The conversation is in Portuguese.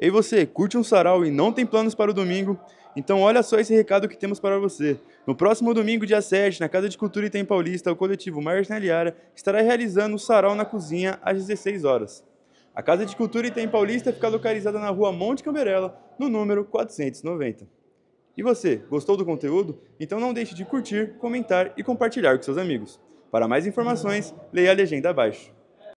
Ei você, curte um sarau e não tem planos para o domingo? Então olha só esse recado que temos para você. No próximo domingo, dia 7, na Casa de Cultura Item Paulista, o coletivo Marginaliara estará realizando o sarau na cozinha às 16 horas. A Casa de Cultura Item Paulista fica localizada na rua Monte Camberela, no número 490. E você, gostou do conteúdo? Então não deixe de curtir, comentar e compartilhar com seus amigos. Para mais informações, leia a legenda abaixo.